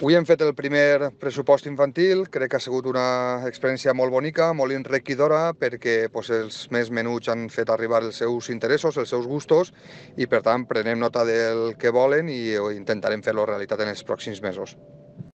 Avui hem fet el primer pressupost infantil, crec que ha sigut una experiència molt bonica, molt enriquidora, perquè doncs, els més menuts han fet arribar els seus interessos, els seus gustos, i per tant prenem nota del que volen i eh, intentarem fer-lo realitat en els pròxims mesos.